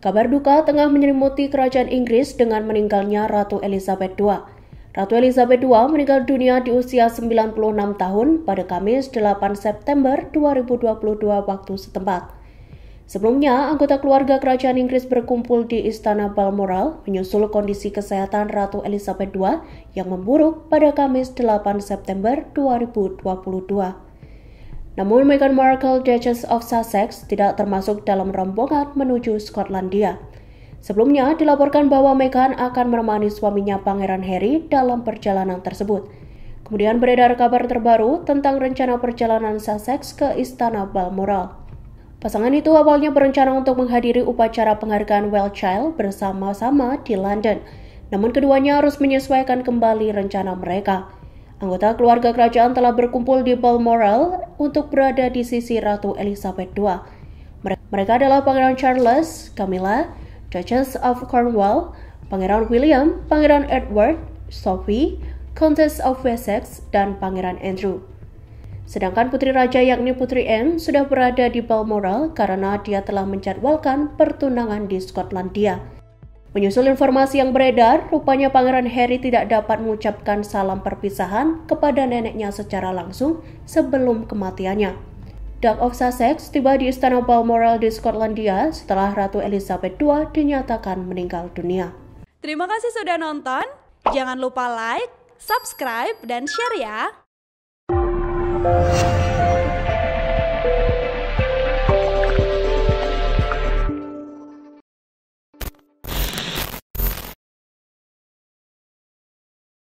Kabar duka tengah menyelimuti kerajaan Inggris dengan meninggalnya Ratu Elizabeth II. Ratu Elizabeth II meninggal dunia di usia 96 tahun pada Kamis 8 September 2022 waktu setempat. Sebelumnya, anggota keluarga kerajaan Inggris berkumpul di Istana Balmoral menyusul kondisi kesehatan Ratu Elizabeth II yang memburuk pada Kamis 8 September 2022. Namun Meghan Markle, Duchess of Sussex, tidak termasuk dalam rombongan menuju Skotlandia. Sebelumnya dilaporkan bahwa Meghan akan menemani suaminya Pangeran Harry dalam perjalanan tersebut. Kemudian beredar kabar terbaru tentang rencana perjalanan Sussex ke Istana Balmoral. Pasangan itu awalnya berencana untuk menghadiri upacara penghargaan Well Child bersama-sama di London. Namun keduanya harus menyesuaikan kembali rencana mereka. Anggota keluarga kerajaan telah berkumpul di Balmoral untuk berada di sisi Ratu Elizabeth II. Mereka adalah Pangeran Charles, Camilla, Duchess of Cornwall, Pangeran William, Pangeran Edward, Sophie, Countess of Wessex, dan Pangeran Andrew. Sedangkan putri raja yakni putri Anne sudah berada di Balmoral karena dia telah menjadwalkan pertunangan di Skotlandia. Menyusul informasi yang beredar, rupanya Pangeran Harry tidak dapat mengucapkan salam perpisahan kepada neneknya secara langsung sebelum kematiannya. Duke of Sussex tiba di Istana Balmoral di Skotlandia setelah Ratu Elizabeth II dinyatakan meninggal dunia. Terima kasih sudah nonton. Jangan lupa like, subscribe, dan share ya.